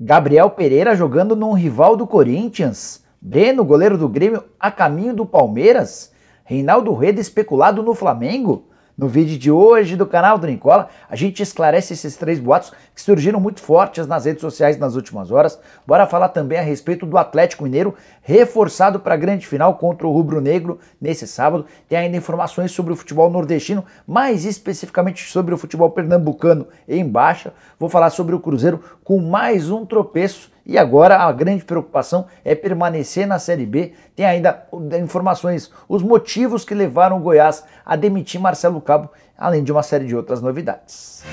Gabriel Pereira jogando num rival do Corinthians. Breno, goleiro do Grêmio, a caminho do Palmeiras. Reinaldo Reda especulado no Flamengo. No vídeo de hoje do canal Drincola, a gente esclarece esses três boatos que surgiram muito fortes nas redes sociais nas últimas horas. Bora falar também a respeito do Atlético Mineiro reforçado para a grande final contra o Rubro Negro nesse sábado. Tem ainda informações sobre o futebol nordestino, mais especificamente sobre o futebol pernambucano em baixa. Vou falar sobre o Cruzeiro com mais um tropeço. E agora a grande preocupação é permanecer na Série B. Tem ainda informações, os motivos que levaram o Goiás a demitir Marcelo Cabo, além de uma série de outras novidades.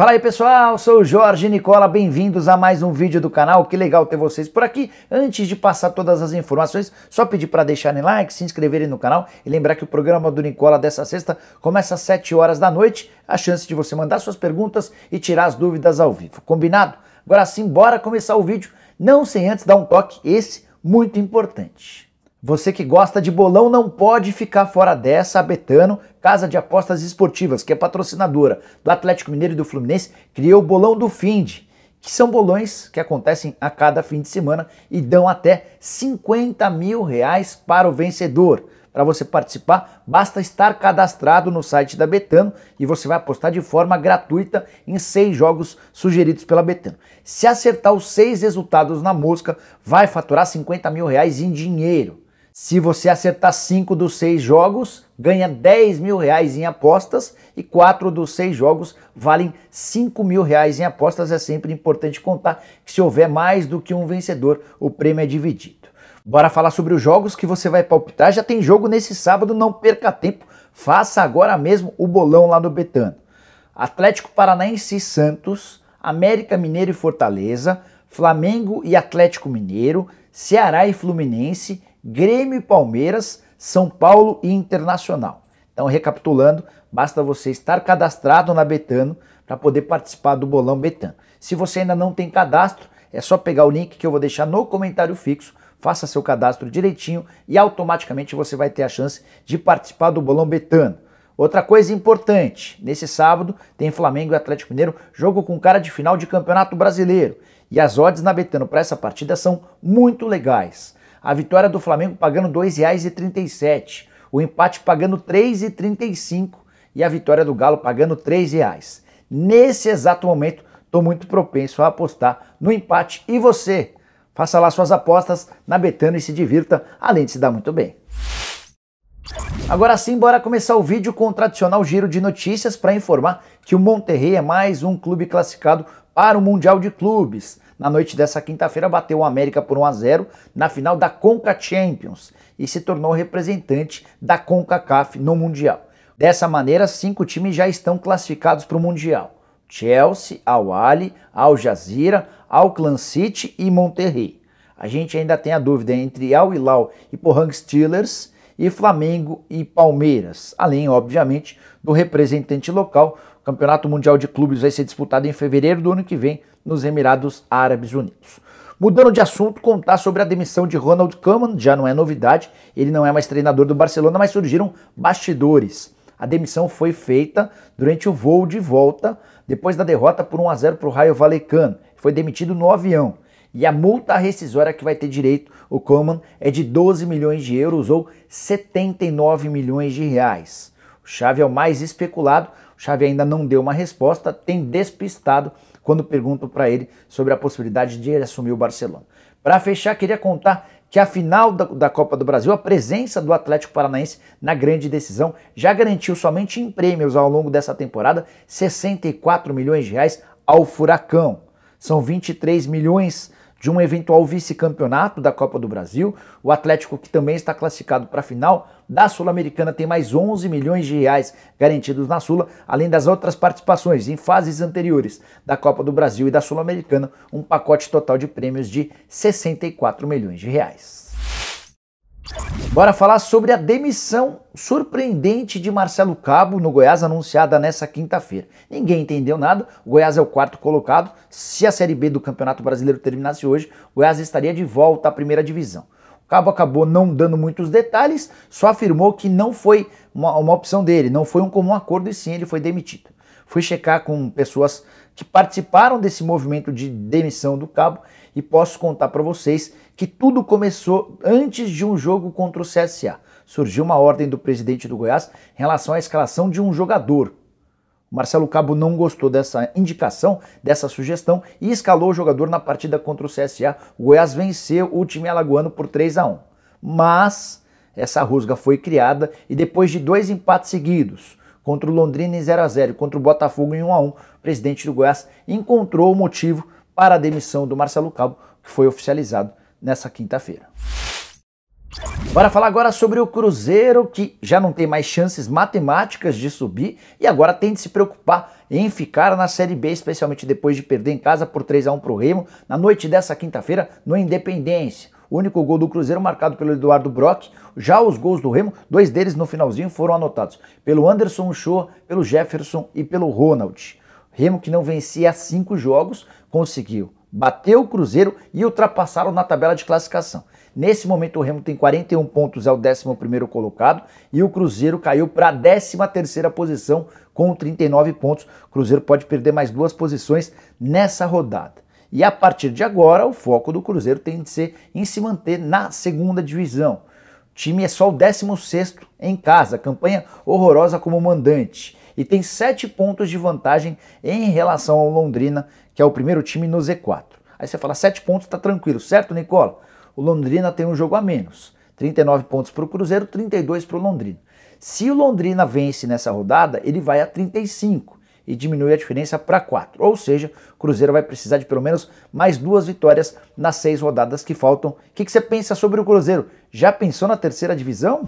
Fala aí pessoal, sou o Jorge Nicola, bem-vindos a mais um vídeo do canal, que legal ter vocês por aqui. Antes de passar todas as informações, só pedir para deixarem like, se inscreverem no canal e lembrar que o programa do Nicola dessa sexta começa às 7 horas da noite, a chance de você mandar suas perguntas e tirar as dúvidas ao vivo, combinado? Agora sim, bora começar o vídeo, não sem antes dar um toque, esse muito importante. Você que gosta de bolão não pode ficar fora dessa. A Betano, Casa de Apostas Esportivas, que é patrocinadora do Atlético Mineiro e do Fluminense, criou o Bolão do FIND, que são bolões que acontecem a cada fim de semana e dão até 50 mil reais para o vencedor. Para você participar, basta estar cadastrado no site da Betano e você vai apostar de forma gratuita em seis jogos sugeridos pela Betano. Se acertar os seis resultados na mosca, vai faturar 50 mil reais em dinheiro. Se você acertar 5 dos 6 jogos, ganha 10 mil reais em apostas e 4 dos 6 jogos valem 5 mil reais em apostas. É sempre importante contar que se houver mais do que um vencedor, o prêmio é dividido. Bora falar sobre os jogos que você vai palpitar. Já tem jogo nesse sábado, não perca tempo. Faça agora mesmo o bolão lá no Betano. Atlético Paranaense e Santos, América Mineiro e Fortaleza, Flamengo e Atlético Mineiro, Ceará e Fluminense, Grêmio e Palmeiras, São Paulo e Internacional. Então, recapitulando, basta você estar cadastrado na Betano para poder participar do Bolão Betano. Se você ainda não tem cadastro, é só pegar o link que eu vou deixar no comentário fixo, faça seu cadastro direitinho e automaticamente você vai ter a chance de participar do Bolão Betano. Outra coisa importante, nesse sábado tem Flamengo e Atlético Mineiro, jogo com cara de final de Campeonato Brasileiro. E as odds na Betano para essa partida são muito legais. A vitória do Flamengo pagando R$ 2,37. O empate pagando R$ 3,35. E a vitória do Galo pagando R$ 3,00. Nesse exato momento, estou muito propenso a apostar no empate. E você? Faça lá suas apostas na Betano e se divirta, além de se dar muito bem. Agora sim, bora começar o vídeo com o tradicional giro de notícias para informar que o Monterrey é mais um clube classificado para o Mundial de Clubes. Na noite dessa quinta-feira, bateu o América por 1 a 0 na final da Conca Champions e se tornou representante da CONCACAF no Mundial. Dessa maneira, cinco times já estão classificados para o Mundial. Chelsea, Al Ahly, Al Jazeera, Auckland City e Monterrey. A gente ainda tem a dúvida entre Al Hilal e Pohang Steelers e Flamengo e Palmeiras, além, obviamente, do representante local, Campeonato Mundial de Clubes vai ser disputado em fevereiro do ano que vem nos Emirados Árabes Unidos. Mudando de assunto, contar sobre a demissão de Ronald Koeman já não é novidade, ele não é mais treinador do Barcelona, mas surgiram bastidores. A demissão foi feita durante o voo de volta, depois da derrota por 1 a 0 para o Rayo Vallecano. Foi demitido no avião. E a multa rescisória que vai ter direito o Koeman é de 12 milhões de euros ou 79 milhões de reais. Chave é o mais especulado. Chave ainda não deu uma resposta, tem despistado quando pergunto para ele sobre a possibilidade de ele assumir o Barcelona. Para fechar, queria contar que a final da, da, Copa do Brasil, a presença do Atlético Paranaense na grande decisão já garantiu somente em prêmios ao longo dessa temporada 64 milhões de reais ao Furacão. São 23 milhões de um eventual vice-campeonato da Copa do Brasil. O Atlético, que também está classificado para a final da Sul-Americana, tem mais 11 milhões de reais garantidos na Sula, além das outras participações em fases anteriores da Copa do Brasil e da Sul-Americana, um pacote total de prêmios de 64 milhões de reais. Bora falar sobre a demissão surpreendente de Marcelo Cabo no Goiás, anunciada nessa quinta-feira. Ninguém entendeu nada, o Goiás é o quarto colocado. Se a Série B do Campeonato Brasileiro terminasse hoje, o Goiás estaria de volta à primeira divisão. O Cabo acabou não dando muitos detalhes, só afirmou que não foi uma, uma opção dele, não foi um comum acordo e sim ele foi demitido. Fui checar com pessoas que participaram desse movimento de demissão do Cabo e posso contar para vocês que tudo começou antes de um jogo contra o CSA. Surgiu uma ordem do presidente do Goiás em relação à escalação de um jogador. Marcelo Cabo não gostou dessa indicação, dessa sugestão e escalou o jogador na partida contra o CSA. O Goiás venceu o time alagoano por 3 a 1. Mas essa rusga foi criada e depois de dois empates seguidos, contra o Londrina em 0 a 0 contra o Botafogo em 1 a 1, o presidente do Goiás encontrou o motivo para a demissão do Marcelo Cabo, que foi oficializado nessa quinta-feira. Bora falar agora sobre o Cruzeiro, que já não tem mais chances matemáticas de subir e agora tem de se preocupar em ficar na Série B, especialmente depois de perder em casa por 3 a 1 para o Remo na noite dessa quinta-feira no Independência. O único gol do Cruzeiro marcado pelo Eduardo Brock. Já os gols do Remo, dois deles no finalzinho foram anotados pelo Anderson Shoa, pelo Jefferson e pelo Ronald. Remo que não vencia cinco jogos, conseguiu bateu o Cruzeiro e ultrapassaram na tabela de classificação. Nesse momento o Remo tem 41 pontos, é o 11º colocado, e o Cruzeiro caiu para a 13ª posição com 39 pontos. O Cruzeiro pode perder mais duas posições nessa rodada. E a partir de agora, o foco do Cruzeiro tem de ser em se manter na segunda divisão. O time é só o 16º em casa, campanha horrorosa como mandante e tem 7 pontos de vantagem em relação ao Londrina, que é o primeiro time no Z4. Aí você fala, sete pontos está tranquilo, certo, Nicola? O Londrina tem um jogo a menos. 39 pontos para o Cruzeiro, 32 para o Londrina. Se o Londrina vence nessa rodada, ele vai a 35 e diminui a diferença para 4. Ou seja, o Cruzeiro vai precisar de pelo menos mais duas vitórias nas seis rodadas que faltam. O que, que você pensa sobre o Cruzeiro? Já pensou na terceira divisão?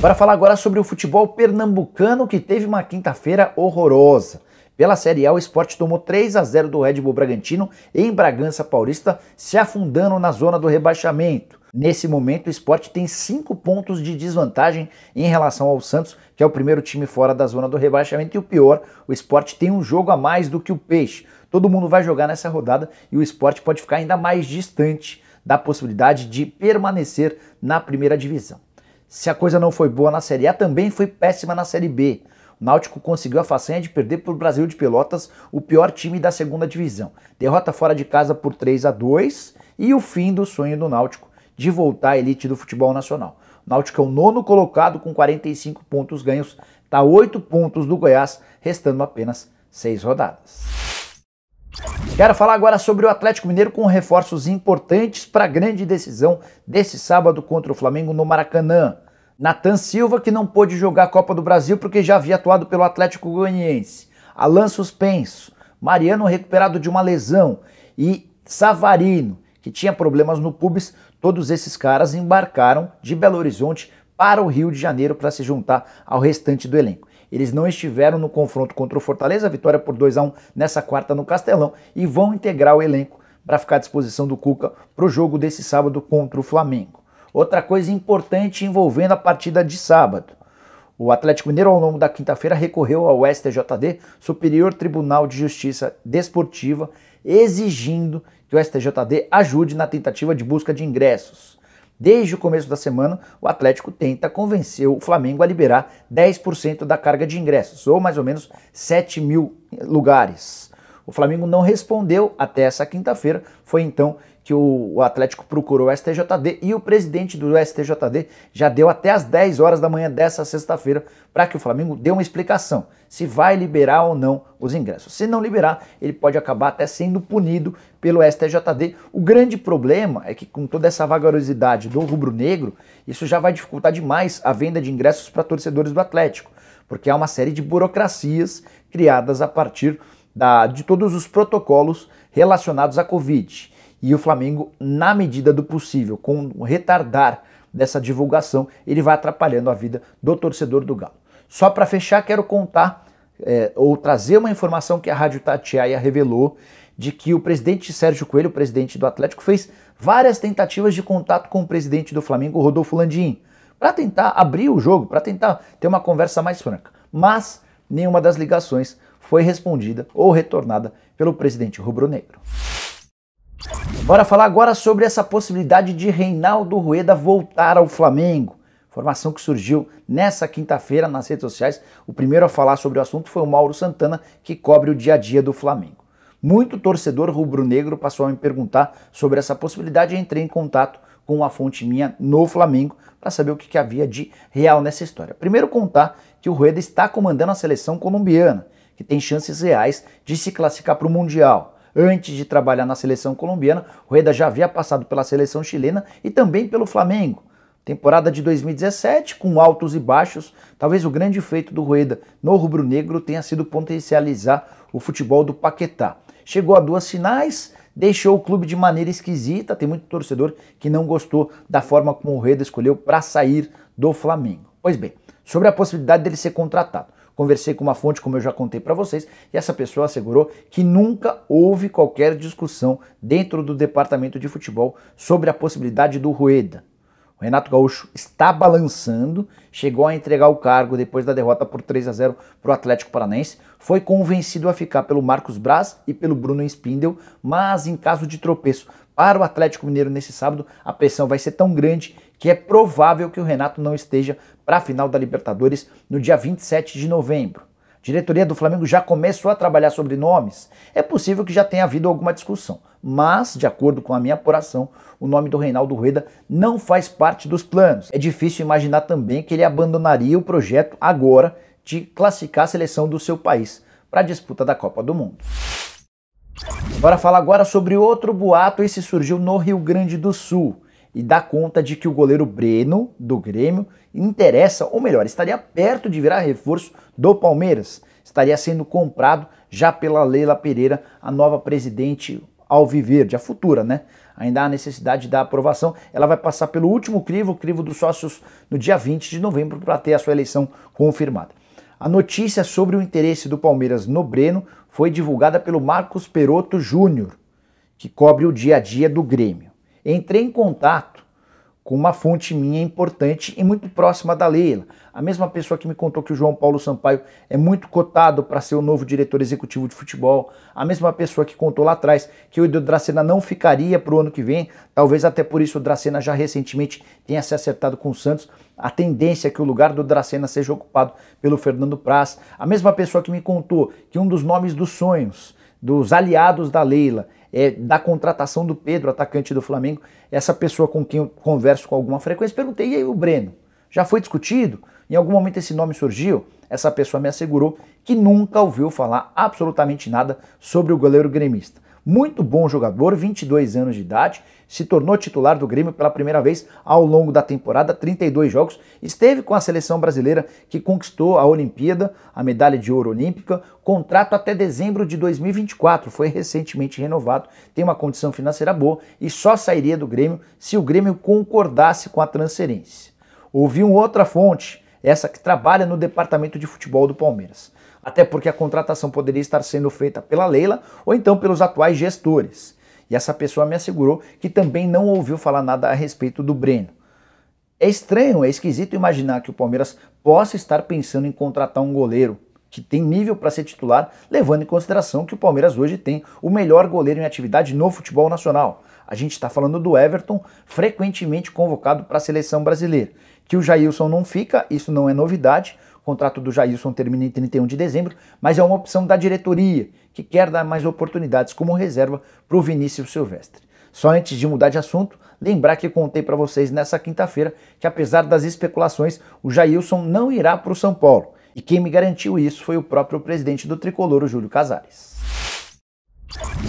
Para falar agora sobre o futebol pernambucano que teve uma quinta-feira horrorosa. Pela Série A, o esporte tomou 3 a 0 do Red Bull Bragantino em Bragança Paulista, se afundando na zona do rebaixamento. Nesse momento, o esporte tem 5 pontos de desvantagem em relação ao Santos, que é o primeiro time fora da zona do rebaixamento, e o pior, o esporte tem um jogo a mais do que o Peixe. Todo mundo vai jogar nessa rodada e o esporte pode ficar ainda mais distante da possibilidade de permanecer na primeira divisão. Se a coisa não foi boa na Série A, também foi péssima na Série B. Náutico conseguiu a façanha de perder para o Brasil de Pelotas, o pior time da segunda divisão. Derrota fora de casa por 3 a 2 e o fim do sonho do Náutico de voltar à elite do futebol nacional. O Náutico é o nono colocado com 45 pontos ganhos, está 8 pontos do Goiás, restando apenas 6 rodadas. Quero falar agora sobre o Atlético Mineiro com reforços importantes para a grande decisão desse sábado contra o Flamengo no Maracanã. Nathan Silva, que não pôde jogar a Copa do Brasil porque já havia atuado pelo Atlético Goianiense. Alan suspenso. Mariano recuperado de uma lesão. E Savarino, que tinha problemas no pubis. Todos esses caras embarcaram de Belo Horizonte para o Rio de Janeiro para se juntar ao restante do elenco. Eles não estiveram no confronto contra o Fortaleza, vitória por 2 a 1 nessa quarta no Castelão e vão integrar o elenco para ficar à disposição do Cuca para o jogo desse sábado contra o Flamengo. Outra coisa importante envolvendo a partida de sábado. O Atlético Mineiro, ao longo da quinta-feira, recorreu ao STJD, Superior Tribunal de Justiça Desportiva, exigindo que o STJD ajude na tentativa de busca de ingressos. Desde o começo da semana, o Atlético tenta convencer o Flamengo a liberar 10% da carga de ingressos, ou mais ou menos 7 mil lugares. O Flamengo não respondeu até essa quinta-feira. Foi então que o Atlético procurou o STJD e o presidente do STJD já deu até as 10 horas da manhã dessa sexta-feira para que o Flamengo dê uma explicação se vai liberar ou não os ingressos. Se não liberar, ele pode acabar até sendo punido pelo STJD. O grande problema é que com toda essa vagarosidade do rubro-negro, isso já vai dificultar demais a venda de ingressos para torcedores do Atlético, porque há uma série de burocracias criadas a partir da, de todos os protocolos relacionados à Covid. E o Flamengo, na medida do possível, com o retardar dessa divulgação, ele vai atrapalhando a vida do torcedor do Galo. Só para fechar, quero contar é, ou trazer uma informação que a Rádio Tatiaia revelou de que o presidente Sérgio Coelho, presidente do Atlético, fez várias tentativas de contato com o presidente do Flamengo, Rodolfo Landim, para tentar abrir o jogo, para tentar ter uma conversa mais franca. Mas nenhuma das ligações foi respondida ou retornada pelo presidente rubro-negro. Bora falar agora sobre essa possibilidade de Reinaldo Rueda voltar ao Flamengo. Informação que surgiu nessa quinta-feira nas redes sociais. O primeiro a falar sobre o assunto foi o Mauro Santana, que cobre o dia a dia do Flamengo. Muito torcedor rubro-negro passou a me perguntar sobre essa possibilidade e entrei em contato com uma fonte minha no Flamengo para saber o que, que havia de real nessa história. Primeiro contar que o Rueda está comandando a seleção colombiana que tem chances reais de se classificar para o Mundial. Antes de trabalhar na seleção colombiana, Rueda já havia passado pela seleção chilena e também pelo Flamengo. Temporada de 2017, com altos e baixos, talvez o grande feito do Rueda no rubro-negro tenha sido potencializar o futebol do Paquetá. Chegou a duas finais, deixou o clube de maneira esquisita, tem muito torcedor que não gostou da forma como o Rueda escolheu para sair do Flamengo. Pois bem, sobre a possibilidade dele ser contratado. Conversei com uma fonte, como eu já contei para vocês, e essa pessoa assegurou que nunca houve qualquer discussão dentro do departamento de futebol sobre a possibilidade do Rueda. O Renato Gaúcho está balançando, chegou a entregar o cargo depois da derrota por 3 a 0 para o Atlético Paranaense, foi convencido a ficar pelo Marcos Braz e pelo Bruno Spindel, mas em caso de tropeço para o Atlético Mineiro nesse sábado, a pressão vai ser tão grande que é provável que o Renato não esteja para a final da Libertadores no dia 27 de novembro. A diretoria do Flamengo já começou a trabalhar sobre nomes. É possível que já tenha havido alguma discussão, mas, de acordo com a minha apuração, o nome do Reinaldo Rueda não faz parte dos planos. É difícil imaginar também que ele abandonaria o projeto agora de classificar a seleção do seu país para a disputa da Copa do Mundo. Bora falar agora sobre outro boato, esse surgiu no Rio Grande do Sul e dá conta de que o goleiro Breno, do Grêmio, interessa, ou melhor, estaria perto de virar reforço do Palmeiras. Estaria sendo comprado já pela Leila Pereira, a nova presidente alviverde, a futura, né? Ainda há necessidade da aprovação. Ela vai passar pelo último crivo, o crivo dos sócios, no dia 20 de novembro, para ter a sua eleição confirmada. A notícia sobre o interesse do Palmeiras no Breno foi divulgada pelo Marcos Peroto Júnior, que cobre o dia a dia do Grêmio. Entrei em contato com uma fonte minha importante e muito próxima da Leila. A mesma pessoa que me contou que o João Paulo Sampaio é muito cotado para ser o novo diretor executivo de futebol. A mesma pessoa que contou lá atrás que o Edu Dracena não ficaria para o ano que vem. Talvez até por isso o Dracena já recentemente tenha se acertado com o Santos. A tendência é que o lugar do Dracena seja ocupado pelo Fernando Praz. A mesma pessoa que me contou que um dos nomes dos sonhos dos aliados da Leila é, da contratação do Pedro, atacante do Flamengo, essa pessoa com quem eu converso com alguma frequência, perguntei, e aí o Breno? Já foi discutido? Em algum momento esse nome surgiu? Essa pessoa me assegurou que nunca ouviu falar absolutamente nada sobre o goleiro gremista muito bom jogador, 22 anos de idade, se tornou titular do Grêmio pela primeira vez ao longo da temporada, 32 jogos, esteve com a seleção brasileira que conquistou a Olimpíada, a medalha de ouro olímpica, contrato até dezembro de 2024, foi recentemente renovado, tem uma condição financeira boa e só sairia do Grêmio se o Grêmio concordasse com a transferência. Ouvi uma outra fonte, essa que trabalha no departamento de futebol do Palmeiras até porque a contratação poderia estar sendo feita pela Leila ou então pelos atuais gestores. E essa pessoa me assegurou que também não ouviu falar nada a respeito do Breno. É estranho, é esquisito imaginar que o Palmeiras possa estar pensando em contratar um goleiro que tem nível para ser titular, levando em consideração que o Palmeiras hoje tem o melhor goleiro em atividade no futebol nacional. A gente está falando do Everton, frequentemente convocado para a seleção brasileira. Que o Jailson não fica, isso não é novidade, contrato do Jailson termina em 31 de dezembro, mas é uma opção da diretoria, que quer dar mais oportunidades como reserva para o Vinícius Silvestre. Só antes de mudar de assunto, lembrar que contei para vocês nessa quinta-feira que, apesar das especulações, o Jailson não irá para o São Paulo. E quem me garantiu isso foi o próprio presidente do tricolor, Júlio Casares.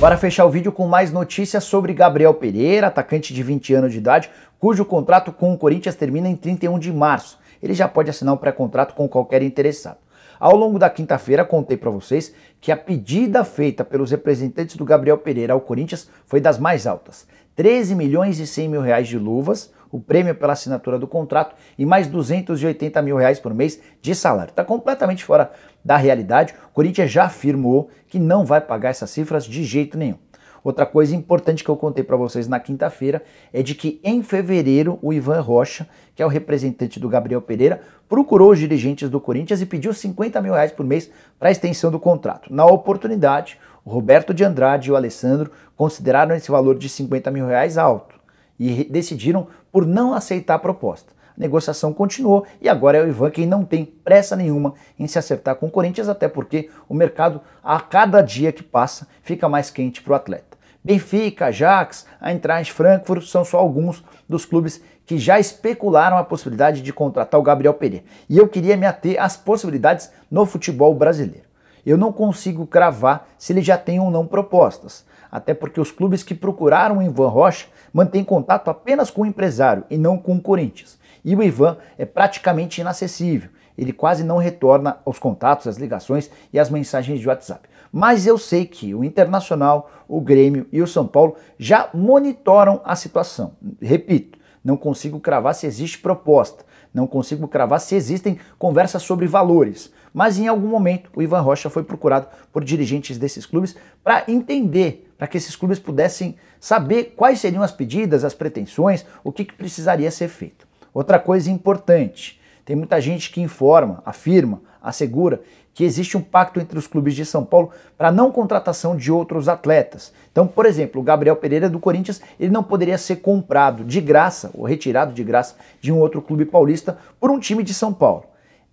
Bora fechar o vídeo com mais notícias sobre Gabriel Pereira, atacante de 20 anos de idade, cujo contrato com o Corinthians termina em 31 de março ele já pode assinar um pré-contrato com qualquer interessado. Ao longo da quinta-feira, contei para vocês que a pedida feita pelos representantes do Gabriel Pereira ao Corinthians foi das mais altas. 13 milhões e 100 mil reais de luvas, o prêmio pela assinatura do contrato e mais 280 mil reais por mês de salário. Está completamente fora da realidade. O Corinthians já afirmou que não vai pagar essas cifras de jeito nenhum. Outra coisa importante que eu contei para vocês na quinta-feira é de que em fevereiro o Ivan Rocha, que é o representante do Gabriel Pereira, procurou os dirigentes do Corinthians e pediu 50 mil reais por mês para a extensão do contrato. Na oportunidade, o Roberto de Andrade e o Alessandro consideraram esse valor de 50 mil reais alto e decidiram por não aceitar a proposta. A negociação continuou e agora é o Ivan quem não tem pressa nenhuma em se acertar com o Corinthians, até porque o mercado, a cada dia que passa, fica mais quente para o atleta. Benfica, Ajax, Eintracht Frankfurt são só alguns dos clubes que já especularam a possibilidade de contratar o Gabriel Pereira. E eu queria me ater às possibilidades no futebol brasileiro. Eu não consigo cravar se ele já tem ou não propostas, até porque os clubes que procuraram o Ivan Rocha mantêm contato apenas com o empresário e não com o Corinthians. E o Ivan é praticamente inacessível, ele quase não retorna aos contatos, às ligações e às mensagens de WhatsApp mas eu sei que o Internacional, o Grêmio e o São Paulo já monitoram a situação. Repito, não consigo cravar se existe proposta, não consigo cravar se existem conversas sobre valores, mas em algum momento o Ivan Rocha foi procurado por dirigentes desses clubes para entender, para que esses clubes pudessem saber quais seriam as pedidas, as pretensões, o que, que precisaria ser feito. Outra coisa importante, tem muita gente que informa, afirma, assegura que existe um pacto entre os clubes de São Paulo para não contratação de outros atletas. Então, por exemplo, o Gabriel Pereira do Corinthians, ele não poderia ser comprado de graça ou retirado de graça de um outro clube paulista por um time de São Paulo.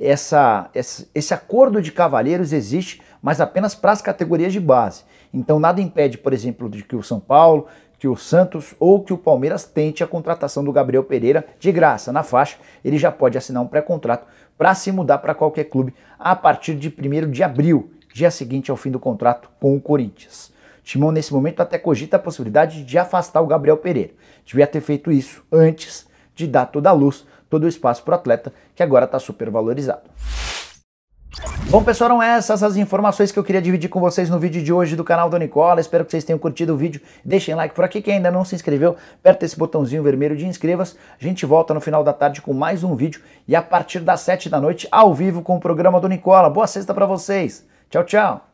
Essa, essa, esse acordo de cavalheiros existe, mas apenas para as categorias de base. Então, nada impede, por exemplo, de que o São Paulo, que o Santos ou que o Palmeiras tente a contratação do Gabriel Pereira de graça, na faixa. Ele já pode assinar um pré-contrato para se mudar para qualquer clube a partir de 1 de abril, dia seguinte ao fim do contrato com o Corinthians. Timão, nesse momento, até cogita a possibilidade de afastar o Gabriel Pereira. Devia ter feito isso antes de dar toda a luz, todo o espaço para o atleta, que agora está supervalorizado. Bom, pessoal, eram é essas as informações que eu queria dividir com vocês no vídeo de hoje do canal do Nicola. Espero que vocês tenham curtido o vídeo. Deixem like por aqui. Quem ainda não se inscreveu, aperta esse botãozinho vermelho de inscreva-se. A gente volta no final da tarde com mais um vídeo e a partir das 7 da noite, ao vivo, com o programa do Nicola. Boa sexta para vocês. Tchau, tchau.